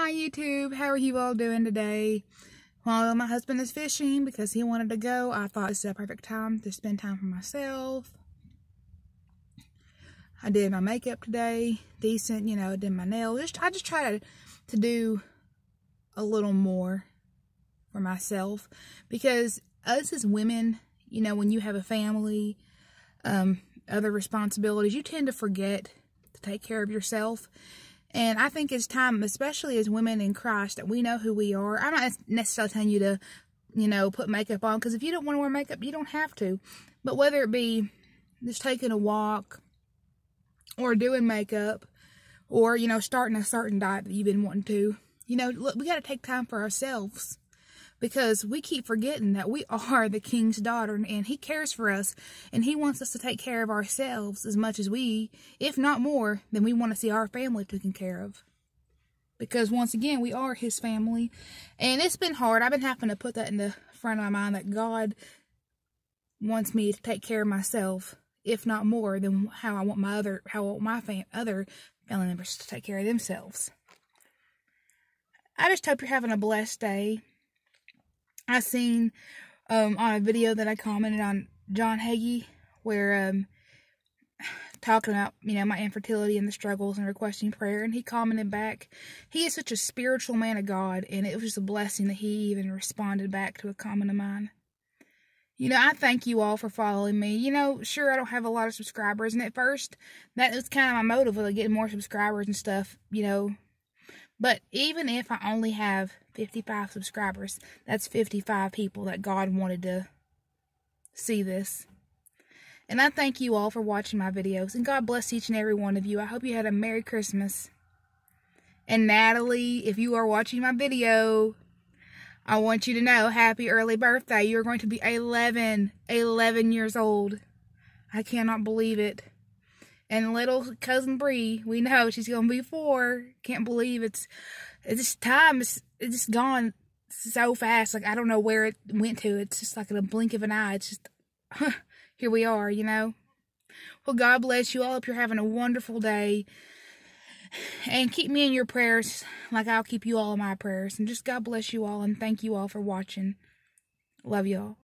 Hi YouTube, how are you all doing today? While my husband is fishing because he wanted to go, I thought this is a perfect time to spend time for myself. I did my makeup today, decent, you know, did my nails. Just I just try to, to do a little more for myself because us as women, you know, when you have a family, um, other responsibilities, you tend to forget to take care of yourself and I think it's time, especially as women in Christ, that we know who we are. I'm not necessarily telling you to, you know, put makeup on because if you don't want to wear makeup, you don't have to. But whether it be just taking a walk or doing makeup or, you know, starting a certain diet that you've been wanting to, you know, look, we got to take time for ourselves because we keep forgetting that we are the king's daughter and he cares for us and he wants us to take care of ourselves as much as we, if not more, than we want to see our family taken care of. Because once again, we are his family. And it's been hard. I've been having to put that in the front of my mind that God wants me to take care of myself, if not more than how I want my other how my fam- other family members to take care of themselves. I just hope you're having a blessed day. I seen um, on a video that I commented on John Hagee where um, talking about, you know, my infertility and the struggles and requesting prayer. And he commented back, he is such a spiritual man of God. And it was just a blessing that he even responded back to a comment of mine. You know, I thank you all for following me. You know, sure, I don't have a lot of subscribers. And at first, that was kind of my motive of getting more subscribers and stuff, you know, but even if I only have 55 subscribers, that's 55 people that God wanted to see this. And I thank you all for watching my videos. And God bless each and every one of you. I hope you had a Merry Christmas. And Natalie, if you are watching my video, I want you to know, happy early birthday. You're going to be 11, 11 years old. I cannot believe it. And little cousin Bree, we know she's gonna be four. Can't believe it's this time is it's just gone so fast. Like I don't know where it went to. It's just like in a blink of an eye. It's just huh, here we are, you know. Well, God bless you. all. hope you're having a wonderful day. And keep me in your prayers, like I'll keep you all in my prayers. And just God bless you all and thank you all for watching. Love y'all.